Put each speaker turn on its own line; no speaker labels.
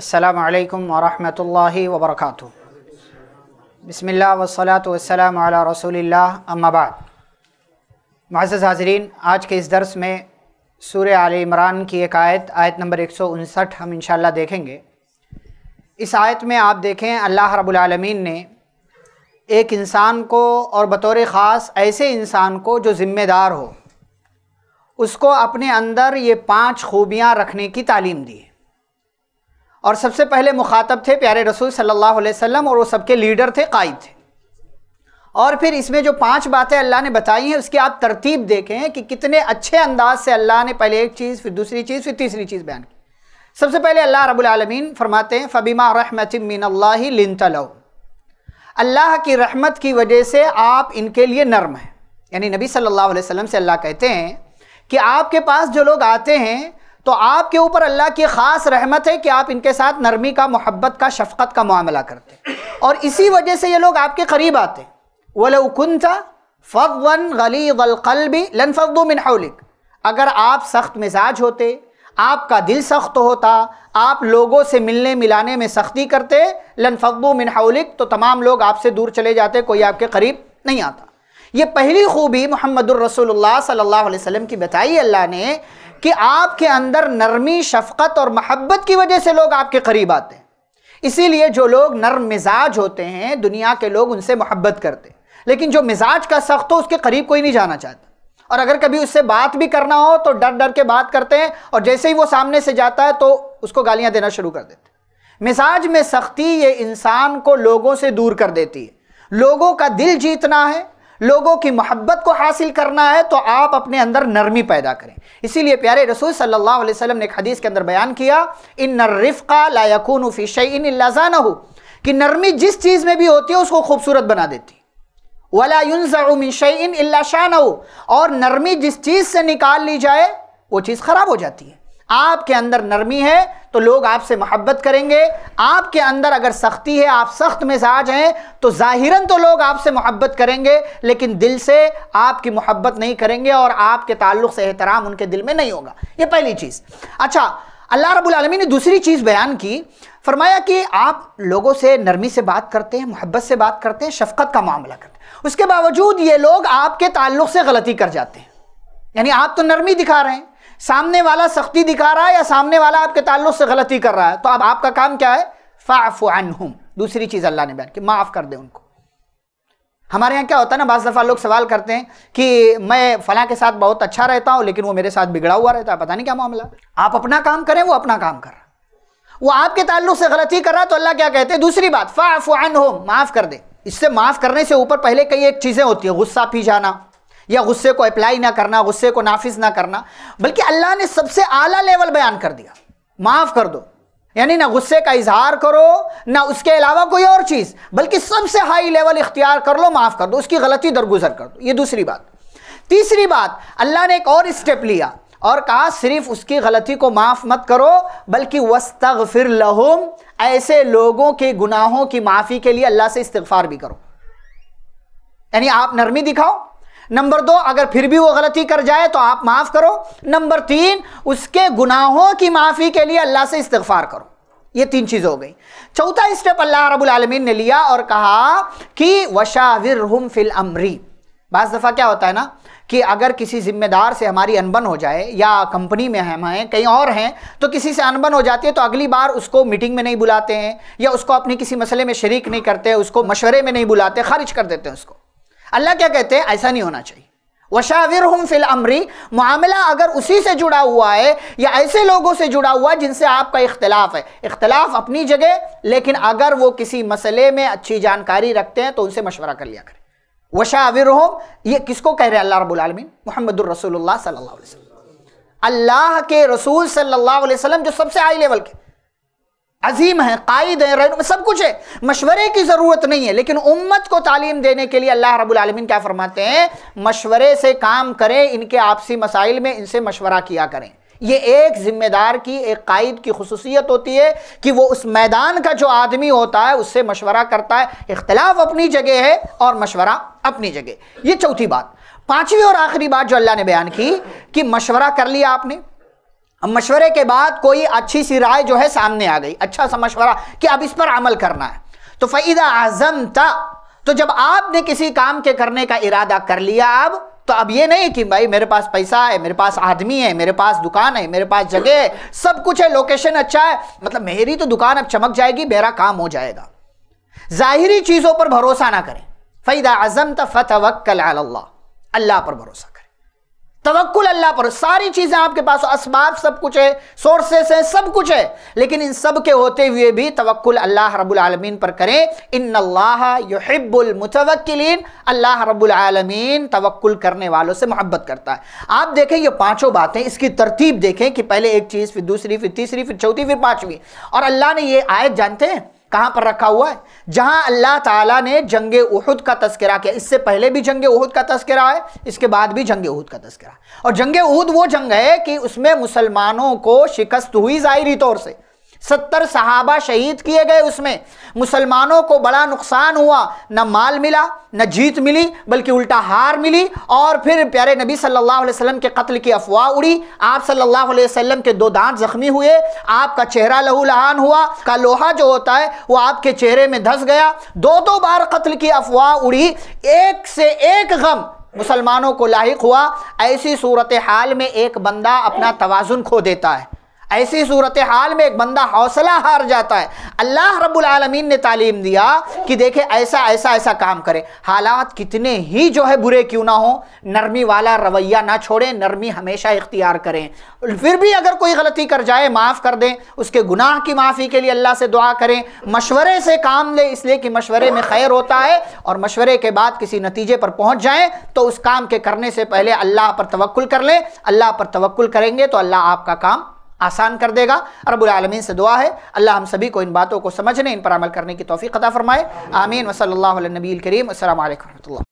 असलकम वरहि वबरक बसमिल्ल वसलात वसलाम रसोल अम्माबाद मज़ हाजरीन आज के इस दर्स में सूर्य आल इमरान की एक आयत आयत नंबर एक सौ उनसठ हम इन देखेंगे इस आयत में आप देखें अल्लाह रबालमीन ने एक इंसान को और बतौर ख़ास ऐसे इंसान को जो ज़िम्मेदार हो उसको अपने अंदर ये पांच खूबियां रखने की तालीम दी है और सबसे पहले मुखातब थे प्यारे रसूल सल्लल्लाहु अलैहि वसल्लम और वो सबके लीडर थे कायद थे और फिर इसमें जो पांच बातें अल्लाह ने बताई हैं उसकी आप तरतीब देखें कि कितने अच्छे अंदाज से अल्लाह ने पहले एक चीज़ फिर दूसरी चीज़ फिर तीसरी चीज़ बयान की सबसे पहले अल्लाह रबालमीन फरमाते हैं फ़बीमा रहमतिन अल्लाह लिनतलो अल्लाह की रहमत की वजह से आप इनके लिए नर्म हैं यानी नबी सल्लल्लाहु अलैहि वसल्लम से अल्लाह कहते हैं कि आपके पास जो लोग आते हैं तो आपके ऊपर अल्लाह की ख़ास रहमत है कि आप इनके साथ नरमी का मोहब्बत का शफक़त का मामला करते हैं और इसी वजह से ये लोग आपके करीब आते हैं उकुन था फ़वन गली वलकलबी लनफू मिन मिनहलिक अगर आप सख्त मिजाज होते आपका दिल सख्त होता आप लोगों से मिलने मिलाने में सख्ती करते लन मिन मिनहलिक तो तमाम लोग आपसे दूर चले जाते कोई आपके करीब नहीं आता ये पहली खूबी मोहम्मद रसोल्ला सल्ला वसम की बताई अल्लाह ने कि आपके अंदर नरमी शफकत और महब्बत की वजह से लोग आपके करीब आते हैं इसीलिए जो लोग नरम मिजाज होते हैं दुनिया के लोग उनसे मोहब्बत करते हैं लेकिन जो मिजाज का सख्त हो उसके करीब कोई नहीं जाना चाहता और अगर कभी उससे बात भी करना हो तो डर डर के बात करते हैं और जैसे ही वो सामने से जाता है तो उसको गालियाँ देना शुरू कर देते मिजाज में सख्ती ये इंसान को लोगों से दूर कर देती है लोगों का दिल जीतना है लोगों की मोहब्बत को हासिल करना है तो आप अपने अंदर नरमी पैदा करें इसीलिए प्यारे रसूल सल्लल्लाहु अलैहि वसल्लम ने हदीस के अंदर बयान किया इन नर्रिफ़ा लायकून फ़ी शैन इलाजाना हो कि नरमी जिस चीज़ में भी होती है उसको खूबसूरत बना देती वला युन शैन इला शाना हो और नरमी जिस चीज़ से निकाल ली जाए वो चीज़ ख़राब हो जाती है आपके अंदर नरमी है तो लोग आपसे मोहब्बत करेंगे आपके अंदर अगर सख्ती है आप सख्त मिजाज हैं तो ज़ाहिरन तो लोग आपसे मोहब्बत करेंगे लेकिन दिल से आपकी मोहब्बत नहीं करेंगे और आपके ताल्लुक से एहतराम उनके दिल में नहीं होगा ये पहली चीज़ अच्छा अल्लाह रब्बुल रबालमी ने दूसरी चीज़ बयान की फरमाया कि आप लोगों से नरमी से बात करते हैं मोहब्बत से बात करते हैं शफकत का मामला करते हैं उसके बावजूद ये लोग आपके ताल्लुक से गलती कर जाते हैं यानी आप तो नरमी दिखा रहे हैं सामने वाला सख्ती दिखा रहा है या सामने वाला आपके ताल्लुक से गलती कर रहा है तो अब आपका काम क्या है फ़ाफ़ु अनहुम दूसरी चीज़ अल्लाह ने बयान की माफ़ कर दे उनको हमारे यहाँ क्या होता है ना बाज दफ़ा लोग सवाल करते हैं कि मैं फला के साथ बहुत अच्छा रहता हूँ लेकिन वो मेरे साथ बिगड़ा हुआ रहता है पता नहीं क्या मामला आप अपना काम करें वो अपना काम कर रहा वो आपके ताल्लुक से गलती कर रहा तो अल्लाह क्या कहते हैं दूसरी बात फ़ाफ़ु अनहुम माफ़ कर दे इससे माफ़ करने से ऊपर पहले कई एक चीज़ें होती हैं गुस्सा पी जाना या गुस्से को अप्लाई ना करना गुस्से को नाफिज ना करना बल्कि अल्लाह ने सबसे आला लेवल बयान कर दिया माफ़ कर दो यानी ना गुस्से का इजहार करो ना उसके अलावा कोई और चीज़ बल्कि सबसे हाई लेवल इख्तियार कर लो माफ़ कर दो उसकी गलती दरगुजर कर दो ये दूसरी बात तीसरी बात अल्लाह ने एक और स्टेप लिया और कहा सिर्फ उसकी गलती को माफ़ मत करो बल्कि वस्तग फिर लहुम ऐसे लोगों के गुनाहों की माफ़ी के लिए अल्लाह से इस्तफार भी करो यानी आप नरमी दिखाओ नंबर दो अगर फिर भी वो गलती कर जाए तो आप माफ़ करो नंबर तीन उसके गुनाहों की माफ़ी के लिए अल्लाह से इस्तफार करो ये तीन चीज़ हो गई चौथा स्टेप अल्लाह रबालमीन ने लिया और कहा कि वशाविर फिल अमरी बज दफ़ा क्या होता है ना कि अगर किसी ज़िम्मेदार से हमारी अनबन हो जाए या कंपनी में हम हैं कहीं और हैं तो किसी से अनबन हो जाती है तो अगली बार उसको मीटिंग में नहीं बुलाते हैं या उसको अपने किसी मसले में शरीक नहीं करते उसको मशवरे में नहीं बुलाते खारिज कर देते हैं उसको अल्लाह क्या कहते हैं ऐसा नहीं होना चाहिए वशाविर हम फिल अमरी मामला अगर उसी से जुड़ा हुआ है या ऐसे लोगों से जुड़ा हुआ जिनसे आपका इख्तलाफ है इख्तलाफ अपनी जगह लेकिन अगर वो किसी मसले में अच्छी जानकारी रखते हैं तो उनसे मशवरा कर लिया करें वशाविर ये किसको कह रहे हैं अल्लाह रबालमीन मोहम्मद रसूल सल्ला अल्लाह के रसूल सल्लल्लाहु अलैहि वसल्लम जो सबसे हाई लेवल के अजीम है कायद है रहन सब कुछ है मशवरे की ज़रूरत नहीं है लेकिन उम्मत को तालीम देने के लिए अल्लाह रब्बुल आलमीन क्या फरमाते हैं मशवरे से काम करें इनके आपसी मसाइल में इनसे मशवरा किया करें ये एक जिम्मेदार की एक कायद की खसूसियत होती है कि वो उस मैदान का जो आदमी होता है उससे मशवरा करता है इख्तलाफ अपनी जगह है और मशवरा अपनी जगह ये चौथी बात पांचवी और आखिरी बात जो अल्लाह ने बयान की कि मशवरा कर लिया आपने अब मशवरे के बाद कोई अच्छी सी राय जो है सामने आ गई अच्छा सा मशवरा कि अब इस पर अमल करना है तो फ़ैदा आज़म था तो जब आपने किसी काम के करने का इरादा कर लिया अब तो अब ये नहीं कि भाई मेरे पास पैसा है मेरे पास आदमी है मेरे पास दुकान है मेरे पास जगह है सब कुछ है लोकेशन अच्छा है मतलब मेरी तो दुकान अब चमक जाएगी मेरा काम हो जाएगा जाहिरी चीज़ों पर भरोसा ना करें फ़ैदा आज़म तफ़तवक्ल अल्लाह अल्लाह पर भरोसा तवक्ल अल्लाह पर सारी चीज़ें आपके पास इसबाब सब कुछ है सोर्सेस हैं सब कुछ है लेकिन इन सब के होते हुए भी तवक्ल अल्लाह रबालमीन पर करें इन अल्लाहबुलमतवक्लिन अल्लाह रबालमीन तवक्ल करने वालों से मोहब्बत करता है आप देखें ये पांचों बातें इसकी तरतीब देखें कि पहले एक चीज़ फिर दूसरी फिर तीसरी फिर चौथी फिर पाँचवीं और अल्लाह ने ये आयत जानते हैं कहाँ पर रखा हुआ है जहाँ अल्लाह ताला ने जंग उहद का तस्करा किया इससे पहले भी जंग उहद का तस्करा है इसके बाद भी जंग उहद का तस्करा और जंग उहद वो जंग है कि उसमें मुसलमानों को शिकस्त हुई ज़ाहरी तौर से सत्तर सहाबा शहीद किए गए उसमें मुसलमानों को बड़ा नुकसान हुआ न माल मिला न जीत मिली बल्कि उल्टा हार मिली और फिर प्यारे नबी सल्लल्लाहु अलैहि वसल्लम के कत्ल की अफवाह उड़ी आप सल्लल्लाहु अलैहि वसल्लम के दो दांत जख्मी हुए आपका चेहरा लहूलहान हुआ का लोहा जो होता है वो आपके चेहरे में धस गया दो दो बार कत्ल की अफवाह उड़ी एक से एक गम मुसलमानों को लाक हुआ ऐसी सूरत हाल में एक बंदा अपना तोज़ुन खो देता है ऐसी सूरत हाल में एक बंदा हौसला हार जाता है अल्लाह रब्बुल आलमीन ने तालीम दिया कि देखे ऐसा ऐसा ऐसा काम करे हालात कितने ही जो है बुरे क्यों ना हो नरमी वाला रवैया ना छोड़ें नरमी हमेशा इख्तियार करें फिर भी अगर कोई गलती कर जाए माफ़ कर दें उसके गुनाह की माफ़ी के लिए अल्लाह से दुआ करें मशवरे से काम लें इसलिए कि मशवरे में खैर होता है और मशवरे के बाद किसी नतीजे पर पहुँच जाएँ तो उस काम के करने से पहले अल्लाह पर तवक्ल कर लें अल्लाह पर तवक्ल करेंगे तो अल्लाह आपका काम आसान कर देगा रबालमीन से दुआ है अल्लाह हम सभी को इन बातों को समझने इन पर अमल करने की तोफ़ी अदा फ़रमाए आमीन वसल नबील करीम असल वरहमल